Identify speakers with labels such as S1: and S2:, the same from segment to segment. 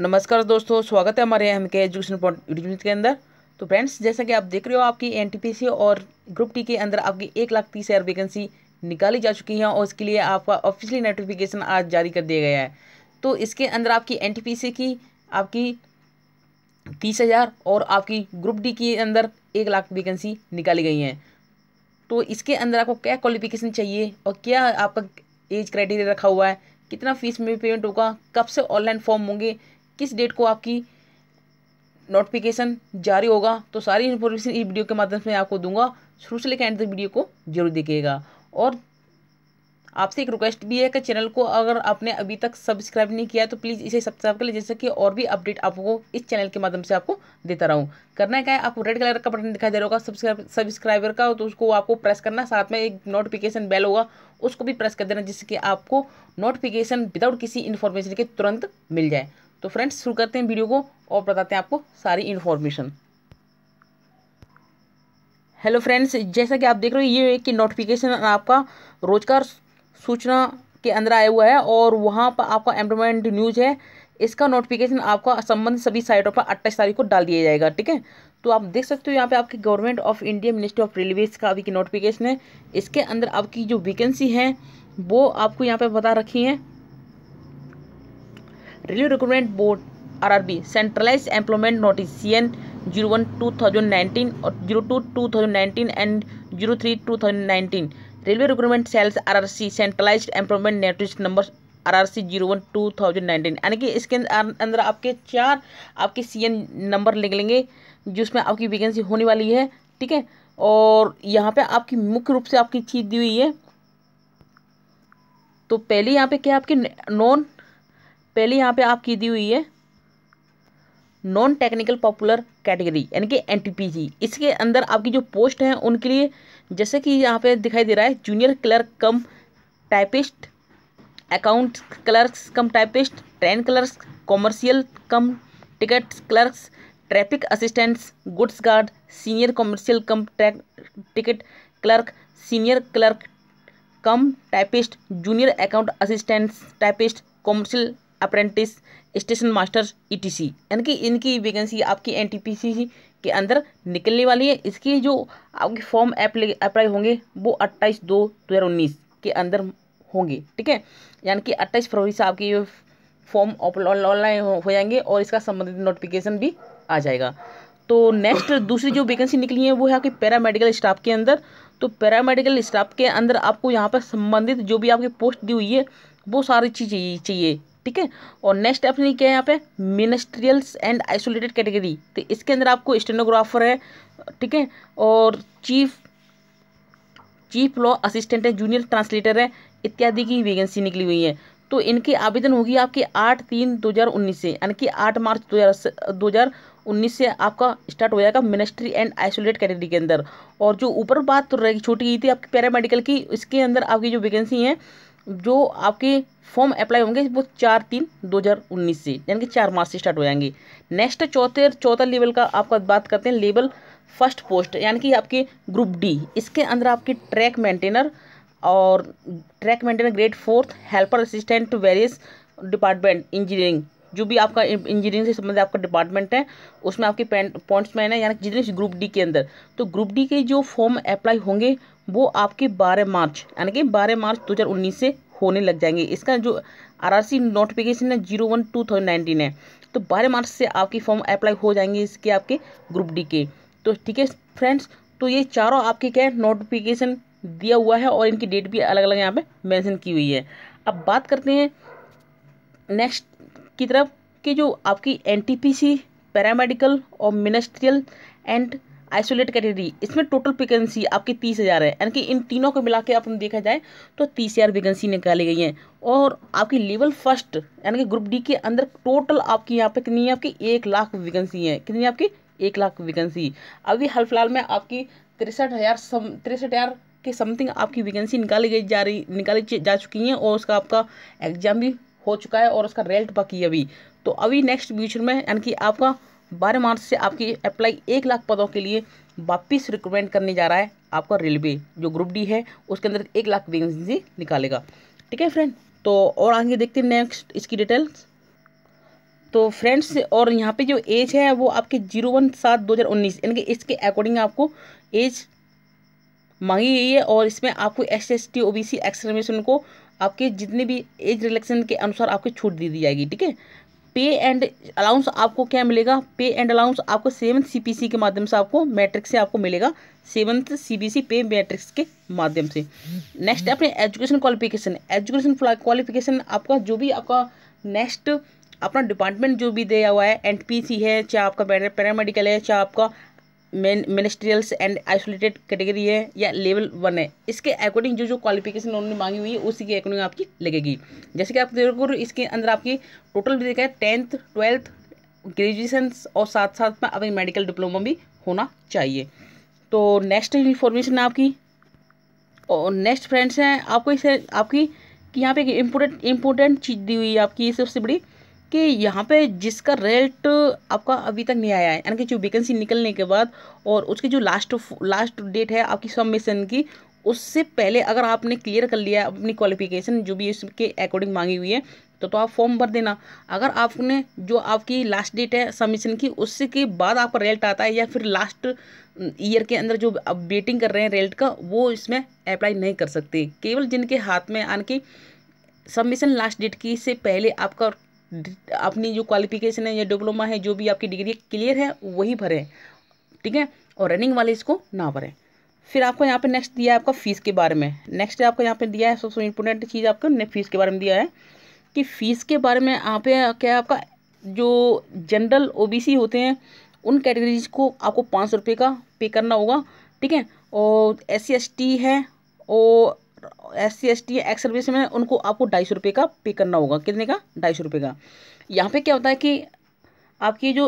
S1: नमस्कार दोस्तों स्वागत है हमारे एम के एजुकेशन पॉइंट यूट्यूब के अंदर तो फ्रेंड्स जैसा कि आप देख रहे हो आपकी एनटीपीसी और ग्रुप टी के अंदर आपकी एक लाख तीस हज़ार वैकेंसी निकाली जा चुकी है और इसके लिए आपका ऑफिशियली नोटिफिकेशन आज जारी कर दिया गया है तो इसके अंदर आपकी एन की आपकी तीस हज़ार और आपकी ग्रुप डी के अंदर एक लाख वैकेंसी निकाली गई हैं तो इसके अंदर आपको क्या क्वालिफिकेशन चाहिए और क्या आपका एज क्राइटेरिया रखा हुआ है कितना फीस में पेमेंट होगा कब से ऑनलाइन फॉर्म होंगे किस डेट को आपकी नोटिफिकेशन जारी होगा तो सारी इन्फॉर्मेशन इस वीडियो के माध्यम से मैं आपको दूंगा शुरू से लेकर एंड तक वीडियो को जरूर देखिएगा और आपसे एक रिक्वेस्ट भी है कि चैनल को अगर आपने अभी तक सब्सक्राइब नहीं किया तो प्लीज़ इसे सब्सक्राइब कर लीजिए जैसे कि और भी अपडेट आपको इस चैनल के माध्यम से आपको देता रहूँ करना क्या है आपको रेड कलर का बटन दिखाई दे रहा होगा सब्सक्राइब सब्सक्राइबर का तो उसको आपको प्रेस करना साथ में एक नोटिफिकेशन बेल होगा उसको भी प्रेस कर देना जिससे कि आपको नोटिफिकेशन विदाउट किसी इन्फॉर्मेशन के तुरंत मिल जाए तो फ्रेंड्स शुरू करते हैं वीडियो को और बताते हैं आपको सारी इन्फॉर्मेशन हेलो फ्रेंड्स जैसा कि आप देख रहे हो ये कि नोटिफिकेशन आपका रोजगार सूचना के अंदर आया हुआ है और वहाँ पर आपका एम्प्लॉयमेंट न्यूज़ है इसका नोटिफिकेशन आपका संबंधित सभी साइटों पर अट्ठाईस तारीख को डाल दिया जाएगा ठीक है तो आप देख सकते हो यहाँ पे आपकी government of India ministry of railways का अभी की नोटिफिकेशन है इसके अंदर आपकी जो वैकेंसी है वो आपको यहाँ पे बता रखी है railway recruitment board RRB centralise employment notice C N zero one two thousand nineteen और zero two two thousand nineteen and zero three two thousand nineteen railway recruitment cells RRC centralised employment network number R R C zero one two thousand nineteen यानी कि इसके अंदर आपके चार आपके C N number निकलेंगे जिसमें आपकी वैकेंसी होने वाली है ठीक है और यहाँ पर आपकी मुख्य रूप से आपकी चीज दी हुई है तो पहले यहाँ पे क्या आपकी नॉन पहले यहाँ पे आपकी दी हुई है नॉन टेक्निकल पॉपुलर कैटेगरी यानी कि एन इसके अंदर आपकी जो पोस्ट हैं उनके लिए जैसे कि यहाँ पे दिखाई दे रहा है junior clerk cum typist account clerks cum typist train clerks commercial cum ticket clerks traffic assistants goods guard senior commercial cum ticket clerk senior clerk cum typist junior account assistants typist commercial apprentice station master ETC यानी कि इनकी vacancy आपकी NTPC के अंदर निकलने वाली है इसकी जो आपके फॉर्म अप्लाई होंगे वो अट्ठाईस दो दो हज़ार उन्नीस के अंदर होंगे ठीक है यानी कि अट्ठाईस फरवरी से आपकी फॉर्म ऑनलाइन हो जाएंगे और इसका संबंधित नोटिफिकेशन भी आ जाएगा तो नेक्स्ट दूसरी जो वैकेंसी निकली है वो है आपकी पैरामेडिकल स्टाफ के अंदर तो पैरामेडिकल स्टाफ के अंदर आपको यहाँ पर संबंधित जो भी आपकी पोस्ट दी हुई है वो सारी चीज़ चाहिए ठीक है और नेक्स्ट अपनी क्या है यहाँ पे मिनिस्ट्रियल्स एंड आइसोलेटेड कैटेगरी तो इसके अंदर आपको स्टेनोग्राफर है ठीक है और चीफ चीफ लॉ असिस्टेंट है जूनियर ट्रांसलेटर है इत्यादि की वैकेंसी निकली हुई है तो इनकी आवेदन होगी आपके आठ तीन दो हज़ार उन्नीस से यानी कि आठ मार्च दो हज़ार दो हज़ार उन्नीस से आपका स्टार्ट हो जाएगा मिनिस्ट्री एंड आइसोलेट कैटेगरी के अंदर और जो ऊपर बात तो रहेगी छोटी गई थी आपकी पैरामेडिकल की इसके अंदर आपकी जो वैकेंसी है जो आपके फॉर्म अप्लाई होंगे वो चार तीन दो हज़ार उन्नीस से यानी कि चार मार्च से स्टार्ट हो जाएंगे नेक्स्ट चौथे चौथा लेवल का आपका बात करते हैं लेवल फर्स्ट पोस्ट यानी कि आपके ग्रुप डी इसके अंदर आपकी ट्रैक मेंटेनर और track maintainer grade fourth helper assistant to various department engineering जो भी आपका इंजीनियरिंग से संबंधित आपका डिपार्टमेंट है उसमें आपके पॉइंट्स मैन है यानी जितने ग्रुप डी के अंदर तो ग्रुप डी के जो फॉर्म अप्लाई होंगे वो आपके बारह मार्च यानी कि बारह मार्च दो हज़ार उन्नीस से होने लग जाएंगे इसका जो आरआरसी नोटिफिकेशन है zero one two thousand nineteen है तो बारह मार्च से आपके फॉर्म अप्लाई हो जाएंगे इसके आपके ग्रुप डी के तो ठीक है फ्रेंड्स तो ये चारों आपके क्या है नोटिफिकेशन दिया हुआ है और इनकी डेट भी अलग अलग यहाँ पे मेंशन की हुई है अब बात करते हैं नेक्स्ट की तरफ कि जो आपकी एन पैरामेडिकल और मिनिस्ट्रियल एंड आइसोलेट कैटेगरी इसमें टोटल वेकेंसी आपकी तीस हज़ार है यानी कि इन तीनों को मिला के आप देखा जाए तो तीस हज़ार वेकेंसी निकाली गई हैं और आपकी लेवल फर्स्ट यानी कि ग्रुप डी के अंदर टोटल आपकी यहाँ पे कितनी है आपकी एक लाख वेकेंसी है कितनी आपकी एक लाख वेकेंसी अभी हाल फिलहाल में आपकी तिरसठ हज़ार सम तिरसठ हज़ार के समथिंग आपकी वैकेंसी निकाली गई जा रही निकाली जा चुकी हैं और उसका आपका एग्जाम भी हो चुका है और उसका रेल्ट बाकी अभी तो अभी नेक्स्ट फ्यूचर में यानी कि आपका बारह मार्च से आपकी अप्लाई एक लाख पदों के लिए वापिस रिक्रूटमेंट करने जा रहा है आपका रेलवे जो ग्रुप डी है उसके अंदर एक लाख वैकेंसी निकालेगा ठीक है फ्रेंड तो और आगे देखते हैं नेक्स्ट इसकी डिटेल्स तो फ्रेंड्स और यहाँ पे जो एज है वो आपके जीरो वन सात दो हज़ार उन्नीस यानी कि इसके अकॉर्डिंग आपको एज मांगी गई है और इसमें आपको S S T O B C ex को आपके जितने भी एज रिलेक्शन के अनुसार आपकी छूट दे दी जाएगी ठीक है पे एंड अलाउंस आपको क्या मिलेगा पे एंड अलाउंस आपको सेवन सी के माध्यम से आपको मैट्रिक्स से आपको मिलेगा सेवन्थ सी पे मैट्रिक्स के माध्यम से नेक्स्ट है अपने एजुकेशन क्वालिफिकेशन एजुकेशन क्वालिफिकेशन आपका जो भी आपका नेक्स्ट अपना डिपार्टमेंट जो भी दिया हुआ है एनपीसी है चाहे आपका पैरामेडिकल है चाहे आपका मिनिस्ट्रियल्स एंड आइसोलेटेड कैटेगरी है या लेवल वन है इसके अकॉर्डिंग जो जो क्वालिफिकेशन उन्होंने मांगी हुई है उसी के अकॉर्डिंग आपकी लगेगी जैसे कि आप देखो इसके अंदर आपकी टोटल भी देखा है टेंथ ट्वेल्थ ग्रेजुएशन और साथ साथ में अभी मेडिकल डिप्लोमा भी होना चाहिए तो नेक्स्ट इन्फॉर्मेशन है आपकी और नेक्स्ट फ्रेंड्स हैं आपको इसे आपकी कि यहाँ पे एक इम्पोर्टेंट इम्पोर्टेंट चीज़ दी हुई है आपकी सबसे बड़ी कि यहाँ पे जिसका रेट आपका अभी तक नहीं आया है यानी कि जो वैकेंसी निकलने के बाद और उसकी जो लास्ट लास्ट डेट है आपकी सबमिशन की उससे पहले अगर आपने क्लियर कर लिया अपनी क्वालिफिकेशन जो भी इसके अकॉर्डिंग मांगी हुई है तो तो आप फॉर्म भर देना अगर आपने जो आपकी लास्ट डेट है सबमिशन की उसके बाद आपका रेल्ट आता है या फिर लास्ट ईयर के अंदर जो आप वेटिंग कर रहे हैं रेल्ट का वो इसमें अप्लाई नहीं कर सकते केवल जिनके हाथ में आन की सबमिशन लास्ट डेट की से पहले आपका अपनी जो क्वालिफिकेशन है या डिप्लोमा है जो भी आपकी डिग्री क्लियर है वही भरें ठीक है और रनिंग वाले इसको ना भरें फिर आपको यहाँ पे नेक्स्ट दिया है आपका फीस के बारे में नेक्स्ट आपको यहाँ पे दिया है सबसे इम्पोर्टेंट चीज़ आपको फीस के बारे में दिया है कि फीस के बारे में यहाँ पे क्या आपका जो जनरल ओबीसी होते हैं उन कैटेगरीज को आपको पाँच सौ रुपये का पे करना होगा ठीक है और एस सी है और S C S T ex service में उनको आपको ढाई सौ रुपये का पे करना होगा कितने का ढाई सौ रुपये का यहाँ पे क्या होता है कि आपकी जो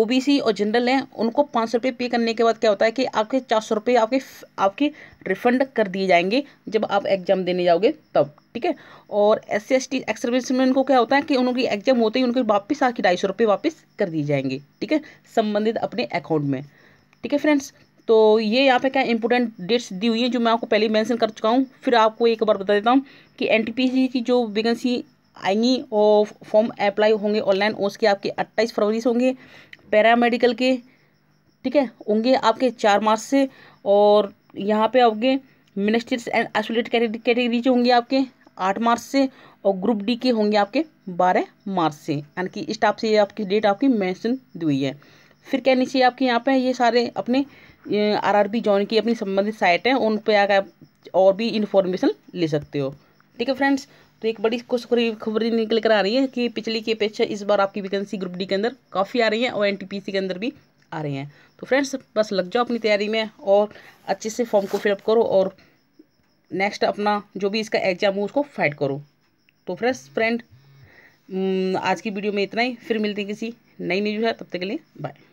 S1: ओबीसी और जनरल हैं उनको पाँच सौ रुपये पे करने के बाद क्या होता है कि आपके चार सौ रुपये आपके आपके रिफंड कर दिए जाएंगे जब आप एग्ज़ाम देने जाओगे तब ठीक है और S C S T ex service में उनको क्या होता है कि उनकी एग्ज़ाम होते ही उनके वापस आके ढाई सौ रुपये वापस कर दिए जाएंगे ठीक है संबंधित अपने अकाउंट में ठीक है फ्रेंड्स तो ये यहाँ पे क्या इंपॉर्टेंट डेट्स दी हुई हैं जो मैं आपको पहले मेंशन कर चुका हूँ फिर आपको एक बार बता देता हूँ कि एन की जो वैकेंसी आएंगी और फॉर्म अप्लाई होंगे ऑनलाइन उसके आपके अट्ठाईस फरवरी से होंगे पैरामेडिकल के ठीक है होंगे आपके चार मार्च से और यहाँ पे आपके मिनिस्ट्रीज एंड आइसोलेट कैटेगरी जो होंगे आपके आठ मार्च से और ग्रुप डी के होंगे आपके बारह मार्च से यानी कि स्टाफ से आपकी डेट आपकी मेंशन दी हुई है फिर क्या नीचे आपके यहाँ पे ये सारे अपने आरआरबी जॉइन की अपनी संबंधित साइट हैं उन पर आकर आप और भी इन्फॉर्मेशन ले सकते हो ठीक है फ्रेंड्स तो एक बड़ी खुश खबरी निकल कर आ रही है कि पिछली की अपेक्षा इस बार आपकी वैकेंसी ग्रुप डी के अंदर काफ़ी आ रही है और एन के अंदर भी आ रहे हैं तो फ्रेंड्स बस लग जाओ अपनी तैयारी में और अच्छे से फॉर्म को फिलअप करो और नेक्स्ट अपना जो भी इसका एग्जाम हो उसको फाइट करो तो फ्रेंड्स हम्म, फ्रेंड आज की वीडियो में इतना ही फिर मिलते हैं किसी नई न्यूज है तब तक के लिए बाय